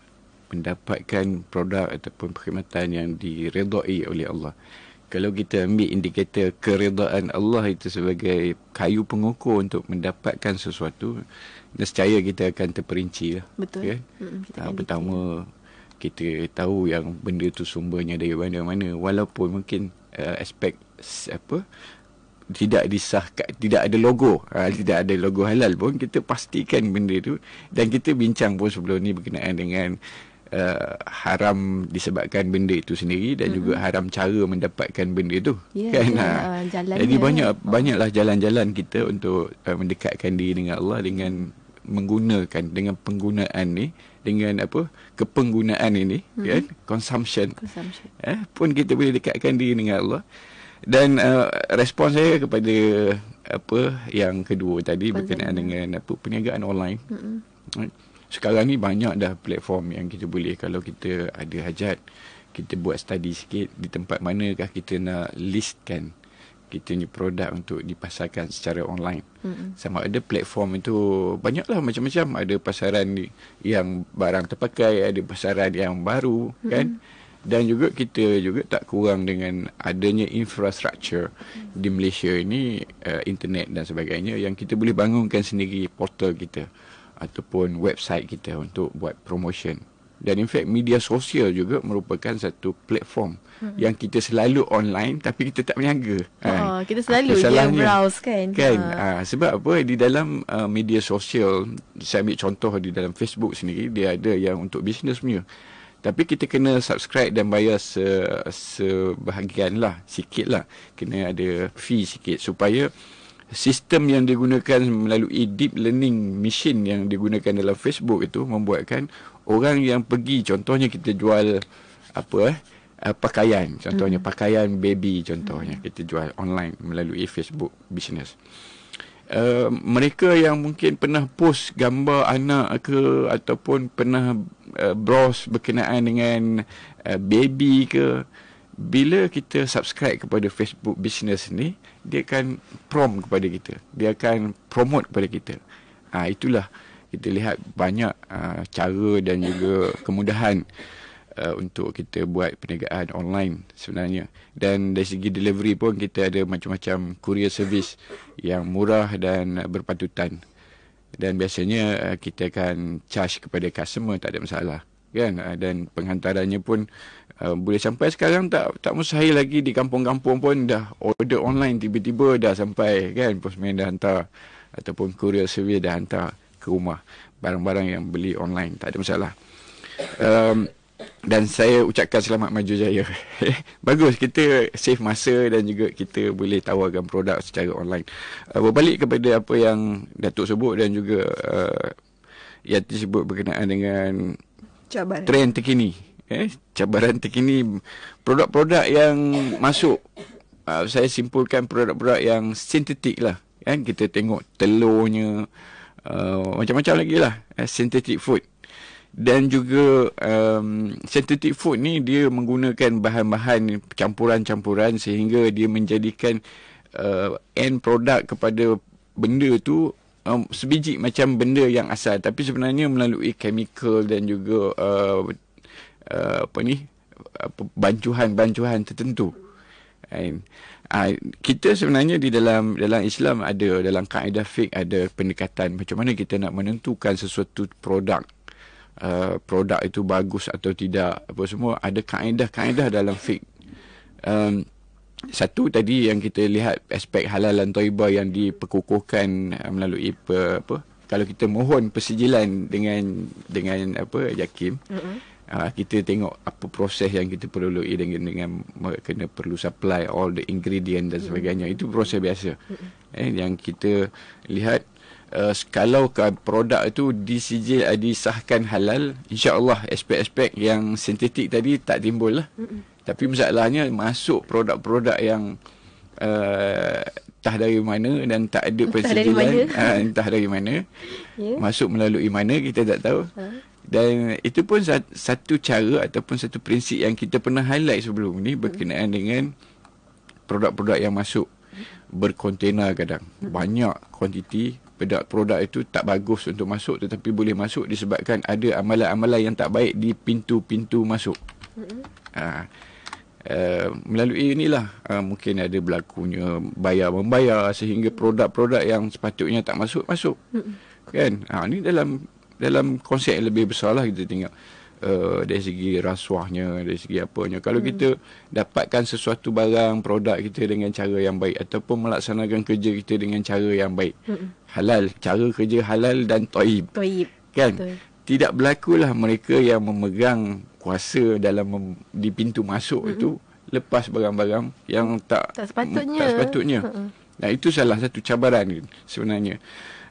mendapatkan produk ataupun perkhidmatan yang diredai oleh Allah. Kalau kita ambil indikator keredaan Allah itu sebagai kayu pengukur untuk mendapatkan sesuatu, nescaya kita akan terperinci. Lah, Betul. Kan? Kita ha, pertama, kita tahu yang benda itu sumbernya dari mana-mana. Walaupun mungkin uh, aspek apa tidak disahkan tidak ada logo ha, tidak ada logo halal pun kita pastikan benda tu dan kita bincang pun sebelum ni berkenaan dengan uh, haram disebabkan benda itu sendiri dan mm juga haram cara mendapatkan benda itu yeah, kan yeah, ya, ha. uh, jadi banyak banyaklah jalan-jalan kita untuk uh, mendekatkan diri dengan Allah dengan menggunakan dengan penggunaan ni dengan apa kepenggunaan ini hmm kan consumption, consumption. Eh, pun kita boleh dekatkan diri dengan Allah dan uh, respon saya kepada apa yang kedua tadi Pasal berkenaan dengan apa perniagaan online hmm sekarang ni banyak dah platform yang kita boleh kalau kita ada hajat kita buat study sikit di tempat manakah kita nak listkan kita punya produk untuk dipasarkan secara online. Mm-hmm. Sama ada platform itu banyaklah macam-macam ada pasaran yang barang terpakai, ada pasaran yang baru mm-hmm. kan. Dan juga kita juga tak kurang dengan adanya infrastruktur mm-hmm. di Malaysia ini uh, internet dan sebagainya yang kita boleh bangunkan sendiri portal kita ataupun website kita untuk buat promotion. Dan in fact media sosial juga merupakan satu platform hmm. yang kita selalu online tapi kita tak menyangka. Oh, kan? kita selalu dia browse kan. Kan. Ha. Ha, sebab apa di dalam uh, media sosial saya ambil contoh di dalam Facebook sendiri dia ada yang untuk business punya. Tapi kita kena subscribe dan bayar se, sebahagian lah, sikit lah. Kena ada fee sikit supaya sistem yang digunakan melalui deep learning machine yang digunakan dalam Facebook itu membuatkan orang yang pergi contohnya kita jual apa eh uh, pakaian contohnya hmm. pakaian baby contohnya hmm. kita jual online melalui Facebook business Uh, mereka yang mungkin pernah post gambar anak ke ataupun pernah uh, browse berkenaan dengan uh, baby ke bila kita subscribe kepada Facebook Business ni, dia akan prom kepada kita. Dia akan promote kepada kita. Ha, itulah kita lihat banyak uh, cara dan juga kemudahan uh, untuk kita buat perniagaan online sebenarnya. Dan dari segi delivery pun kita ada macam-macam courier service yang murah dan berpatutan. Dan biasanya uh, kita akan charge kepada customer tak ada masalah. Kan? Uh, dan penghantarannya pun uh, boleh sampai sekarang tak tak mustahil lagi di kampung-kampung pun dah order online tiba-tiba dah sampai kan postman dah hantar ataupun courier service dah hantar ke rumah barang-barang yang beli online tak ada masalah um, dan saya ucapkan selamat maju jaya bagus kita save masa dan juga kita boleh tawarkan produk secara online uh, berbalik kepada apa yang datuk sebut dan juga uh, yang disebut berkenaan dengan Cabaran. trend terkini eh, cabaran terkini produk-produk yang masuk uh, saya simpulkan produk-produk yang sintetik lah kan eh, kita tengok telurnya uh, macam-macam lagi lah eh, sintetik food dan juga um, sintetik food ni dia menggunakan bahan-bahan campuran-campuran sehingga dia menjadikan uh, end produk kepada benda tu um, sebiji macam benda yang asal tapi sebenarnya melalui chemical dan juga uh, Uh, apa ni bancuhan-bancuhan tertentu. And, uh, kita sebenarnya di dalam dalam Islam ada dalam kaedah fik ada pendekatan macam mana kita nak menentukan sesuatu produk uh, produk itu bagus atau tidak apa semua ada kaedah-kaedah dalam fik. Um, satu tadi yang kita lihat aspek halal dan thayyibah yang diperkukuhkan uh, melalui apa, apa kalau kita mohon persijilan dengan dengan apa yakim. Mm-hmm uh, kita tengok apa proses yang kita perlu lalui dengan dengan kena perlu supply all the ingredient dan sebagainya mm. itu proses biasa mm. eh yang kita lihat uh, kalau produk itu disijil uh, disahkan halal insyaallah aspek-aspek yang sintetik tadi tak timbul lah mm. tapi masalahnya masuk produk-produk yang uh, entah dari mana dan tak ada persetujuan ah, entah dari mana yeah. masuk melalui mana kita tak tahu ha. Dan itu pun satu cara ataupun satu prinsip yang kita pernah highlight sebelum ni berkenaan dengan produk-produk yang masuk berkontena kadang. Banyak kuantiti produk-produk itu tak bagus untuk masuk tetapi boleh masuk disebabkan ada amalan-amalan yang tak baik di pintu-pintu masuk. Ha. Uh, melalui inilah uh, mungkin ada berlakunya bayar-membayar sehingga produk-produk yang sepatutnya tak masuk, masuk. Kan? Ha, ini dalam dalam konsep yang lebih besar lah kita tengok uh, dari segi rasuahnya, dari segi apanya. Kalau hmm. kita dapatkan sesuatu barang, produk kita dengan cara yang baik ataupun melaksanakan kerja kita dengan cara yang baik. Hmm. Halal, cara kerja halal dan toib. Toib. Kan? Betul. Tidak lah mereka yang memegang kuasa dalam mem- di pintu masuk hmm. itu lepas barang-barang yang tak tak sepatutnya. Tak sepatutnya. Hmm. Nah, itu salah satu cabaran sebenarnya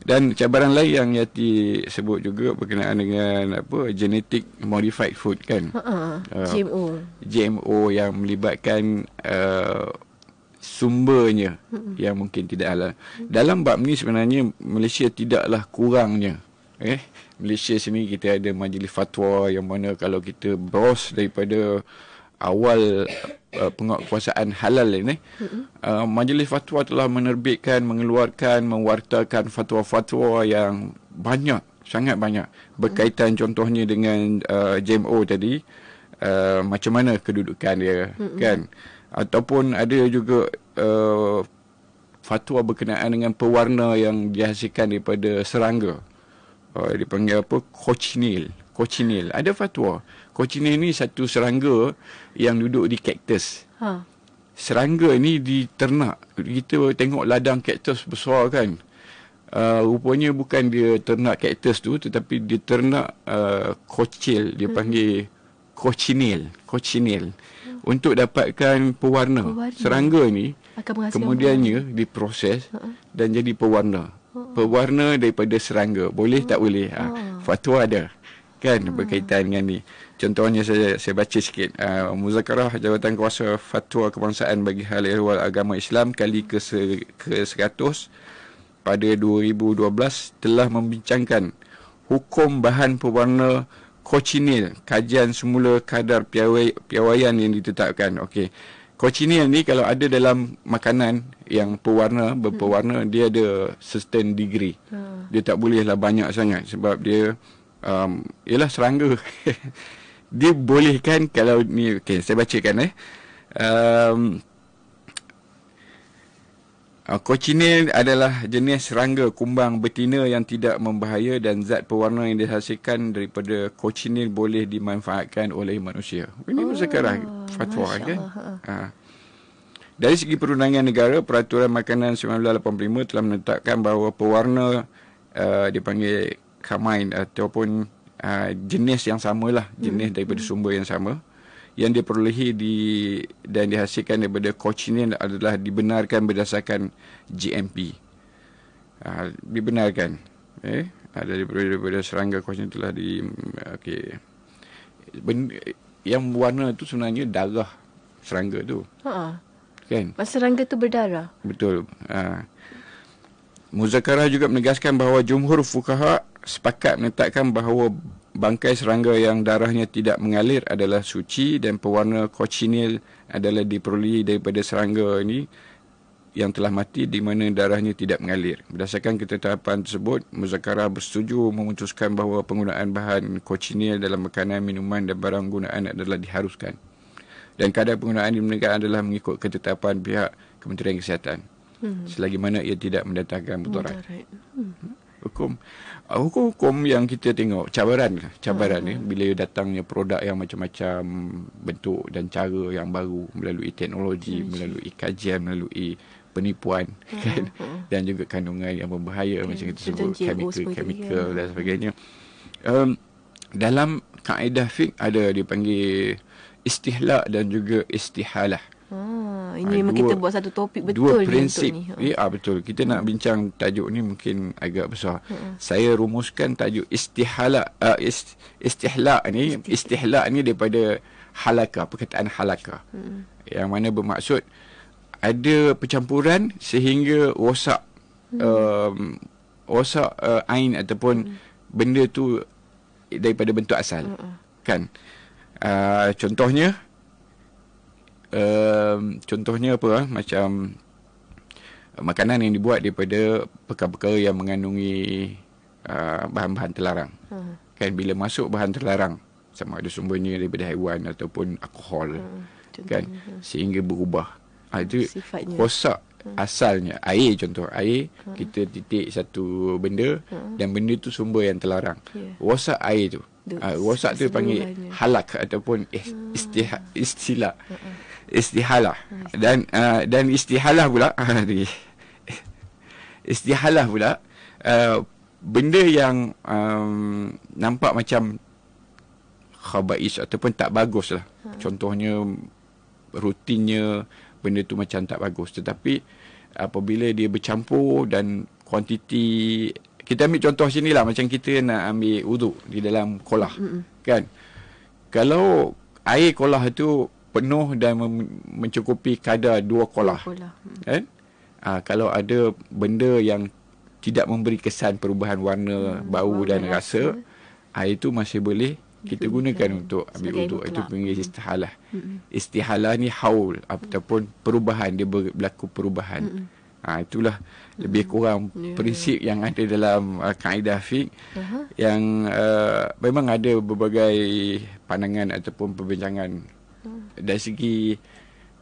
dan cabaran lain yang Yati sebut juga berkenaan dengan apa genetic modified food kan uh-uh. uh, ah. GMO GMO yang melibatkan uh, sumbernya uh-uh. yang mungkin tidak halal dalam bab ni sebenarnya Malaysia tidaklah kurangnya eh Malaysia sini kita ada majlis fatwa yang mana kalau kita bros daripada awal uh, penguatkuasaan halal ini uh, majlis fatwa telah menerbitkan mengeluarkan mewartakan fatwa-fatwa yang banyak sangat banyak berkaitan contohnya dengan uh, JMO tadi uh, macam mana kedudukan dia kan ataupun ada juga uh, fatwa berkenaan dengan pewarna yang dihasilkan daripada serangga uh, dipanggil apa cochineal cochineal ada fatwa Cochineal ni satu serangga yang duduk di kaktus. Ha. Serangga ni diternak. Kita tengok ladang kaktus besar kan. Uh, rupanya bukan dia ternak kaktus tu tetapi dia ternak uh, kocil. Dia hmm. panggil cochineal. Cochineal. Hmm. Untuk dapatkan pewarna. pewarna. Serangga ni kemudiannya pewarna. diproses ha. dan jadi pewarna. Ha. Pewarna daripada serangga. Boleh oh. tak ha. boleh? Ha. Fatwa ada kan berkaitan dengan ni. Contohnya saya saya baca sikit uh, Muzakarah Jawatan Kuasa Fatwa Kebangsaan bagi Hal Ehwal Agama Islam kali ke ke pada 2012 telah membincangkan hukum bahan pewarna kocinil kajian semula kadar piawai, piawaian yang ditetapkan okay kocinil ni kalau ada dalam makanan yang pewarna berpewarna hmm. dia ada certain degree hmm. dia tak bolehlah banyak sangat sebab dia um, ialah serangga dibolehkan kalau ni okey saya bacakan eh um, Uh, kocinil adalah jenis serangga kumbang betina yang tidak membahaya dan zat pewarna yang dihasilkan daripada kocinil boleh dimanfaatkan oleh manusia. Ini oh, sekarang fatwa Masya kan? Allah. Ha. Ha. Dari segi perundangan negara, Peraturan Makanan 1985 telah menetapkan bahawa pewarna uh, dipanggil kamain ataupun uh, uh, jenis yang samalah jenis hmm. daripada hmm. sumber yang sama yang diperolehi di dan dihasilkan daripada cochineal adalah dibenarkan berdasarkan GMP uh, ah, dibenarkan eh ada ah, daripada, daripada serangga cochineal telah di okey yang warna itu sebenarnya darah serangga tu ha kan Mas serangga tu berdarah betul uh, Muzakarah juga menegaskan bahawa jumhur fukaha sepakat menetapkan bahawa bangkai serangga yang darahnya tidak mengalir adalah suci dan pewarna cochineal adalah diperoleh daripada serangga ini yang telah mati di mana darahnya tidak mengalir. Berdasarkan ketetapan tersebut, Muzakara bersetuju memutuskan bahawa penggunaan bahan cochineal dalam makanan, minuman dan barang gunaan adalah diharuskan. Dan kadar penggunaan di adalah mengikut ketetapan pihak Kementerian Kesihatan. Hmm. Selagi mana ia tidak mendatangkan mutarat. Hmm. Hukum hukum-hukum yang kita tengok cabaran cabaran ni bila datangnya produk yang macam-macam bentuk dan cara yang baru melalui teknologi hmm. melalui kajian melalui penipuan hmm, kan hmm. dan juga kandungan yang berbahaya okay. macam kita sebut chemical-chemical chemical ya. dan sebagainya um, dalam kaedah fik ada dipanggil istihlak dan juga istihalah Ah, ini ha, memang dua, kita buat satu topik betul dua prinsip. untuk ni. Ya, betul. Kita hmm. nak bincang tajuk ni mungkin agak besar. Hmm. Saya rumuskan tajuk istihala uh, ist, istihlak ni, istihlak ni daripada halaka, perkataan halaka. Hmm. Yang mana bermaksud ada percampuran sehingga rosak hmm. um, rosak uh, ain ataupun hmm. benda tu daripada bentuk asal. Hmm. Kan? Uh, contohnya uh, contohnya apa uh, macam uh, makanan yang dibuat daripada perkara-perkara yang mengandungi uh, bahan-bahan terlarang. Hmm. Kan bila masuk bahan terlarang sama ada sumbernya daripada haiwan ataupun alkohol. Hmm. Kan sehingga berubah. Uh, itu Sifatnya. rosak hmm. asalnya air contoh air uh kita titik satu benda uh dan benda tu sumber yang terlarang yeah. rosak air tu uh, rosak tu panggil halak ataupun uh istilah uh istihalah dan uh, dan istihalah pula ah, istihalah pula uh, benda yang um, nampak macam khabais ataupun tak bagus lah ha. contohnya rutinnya benda tu macam tak bagus tetapi apabila dia bercampur dan kuantiti kita ambil contoh sini lah macam kita nak ambil uduk di dalam kolah Mm-mm. kan kalau air kolah tu penuh dan mencukupi kadar dua kolah. Dua kolah. Hmm. Ha, kalau ada benda yang tidak memberi kesan perubahan warna, hmm, bau warna dan rasa, rasa ah, ha, itu masih boleh kita gunakan untuk ambil untuk itu lah. panggil hmm. istihalah. Hmm. Istihalah ni haul ataupun hmm. perubahan dia berlaku perubahan. Hmm. Ha, itulah hmm. lebih kurang hmm. prinsip yeah. yang ada dalam uh, kaedah fiqh uh-huh. yang uh, memang ada berbagai pandangan ataupun perbincangan dari segi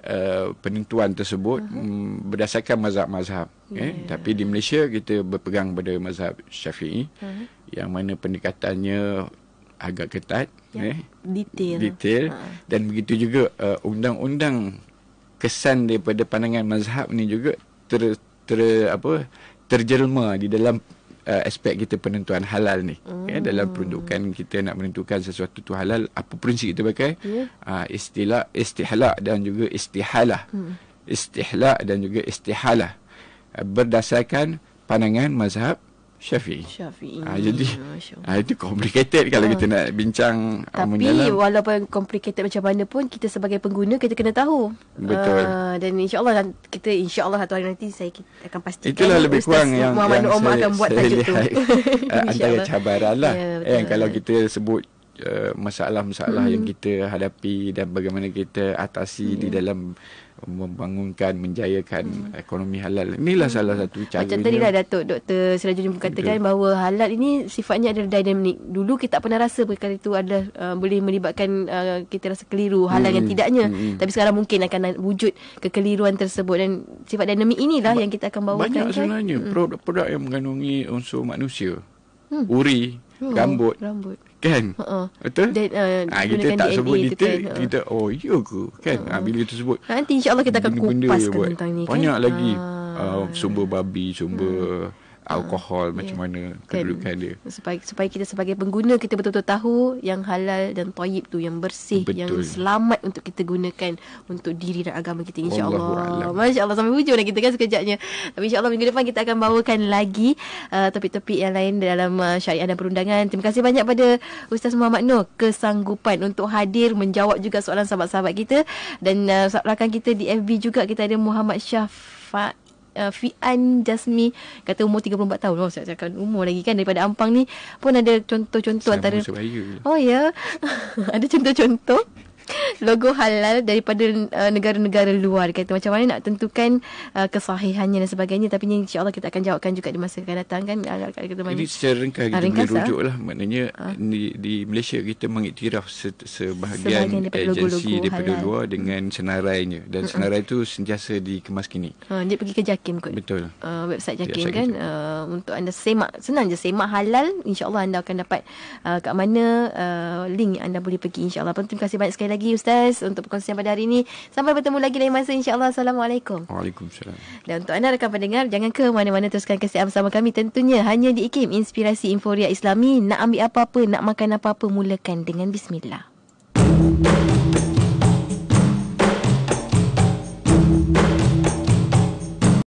Uh, penentuan tersebut uh-huh. berdasarkan mazhab-mazhab yeah. eh? tapi di Malaysia kita berpegang pada mazhab syafi'i uh-huh. yang mana pendekatannya agak ketat yeah. eh? detail, detail. Uh-huh. dan begitu juga uh, undang-undang kesan daripada pandangan mazhab ni juga ter, ter, apa, terjelma di dalam uh, aspek kita penentuan halal ni mm. kan dalam peruntukan kita nak menentukan sesuatu tu halal apa prinsip kita pakai yeah. Ya. uh, istilah istihlak dan juga istihalah mm. istihlak dan juga istihalah uh, berdasarkan pandangan mazhab Syafi'i. Syafi'i. Ha, ah, jadi ha, itu complicated kalau ha. kita ah. nak bincang Tapi mendalam. walaupun complicated macam mana pun kita sebagai pengguna kita kena tahu. Betul. Uh, dan insya-Allah kita insya-Allah satu hari nanti saya kita akan pastikan. Itulah lebih Ustaz kurang yang Muhammad yang Omar akan buat tajuk lihat, tu. antara cabaranlah. Ya, eh, kalau kita sebut uh, masalah-masalah hmm. yang kita hadapi dan bagaimana kita atasi hmm. di dalam membangunkan menjayakan hmm. ekonomi halal. Inilah hmm. salah satu cara. Macam tadi lah Datuk Dr. Sirajuddin mengatakan bahawa halal ini sifatnya adalah dynamic. Dulu kita tak pernah rasa perkara itu adalah uh, boleh melibatkan uh, kita rasa keliru halal hmm. yang tidaknya. Hmm. hmm. Tapi sekarang mungkin akan wujud kekeliruan tersebut dan sifat dynamic inilah ba- yang kita akan bawa. Banyak sebenarnya kan? produk-produk yang mengandungi unsur manusia. Hmm. Uri, oh, rambut. Rambut kan uh-uh. betul Dan, eh, ah, uh, ha, kita tak DNA sebut detail kan, kita oh iya ke kan uh-uh. ha, bila kita sebut nanti insyaallah kita akan kupas tentang ni kan? banyak kan? lagi uh. Uh, sumber babi sumber hmm. Ah, alkohol uh, macam yeah. mana kan? kedudukan kan. dia supaya supaya kita sebagai pengguna kita betul-betul tahu yang halal dan toyib tu yang bersih betul. yang selamat untuk kita gunakan untuk diri dan agama kita Insya Allah. Masya Allah sampai hujung dah kita kan sekejapnya tapi Insya Allah minggu depan kita akan bawakan lagi uh, topik-topik yang lain dalam uh, syariah dan perundangan terima kasih banyak pada Ustaz Muhammad Nur kesanggupan untuk hadir menjawab juga soalan sahabat-sahabat kita dan uh, rakan kita di FB juga kita ada Muhammad Syafiq uh, Fian Jasmi kata umur 34 tahun. Oh, saya cakap umur lagi kan daripada Ampang ni pun ada contoh-contoh Sama antara. Oh ya. ada contoh-contoh. logo halal daripada uh, negara-negara luar kata macam mana nak tentukan uh, kesahihannya dan sebagainya tapi ni insya-Allah kita akan jawabkan juga di masa akan datang kan kata mana ini secara ringkas ah, kita ringkas, boleh maknanya ha? Ah. di, di Malaysia kita mengiktiraf se- sebahagian, sebahagian daripada agensi logo-logo daripada halal. luar dengan hmm. senarainya dan Mm-mm. Hmm. senarai itu sentiasa dikemaskini ha, dia pergi ke Jakim kot betul uh, website Jakim website kan uh, untuk anda semak senang je semak halal insya-Allah anda akan dapat uh, kat mana uh, link anda boleh pergi insya-Allah terima kasih banyak sekali lagi Ustaz untuk perkongsian pada hari ini. Sampai bertemu lagi lain masa insyaAllah. Assalamualaikum. Waalaikumsalam. Dan untuk anda rakan pendengar, jangan ke mana-mana teruskan kasih bersama kami. Tentunya hanya di IKIM, Inspirasi Inforia Islami. Nak ambil apa-apa, nak makan apa-apa, mulakan dengan Bismillah.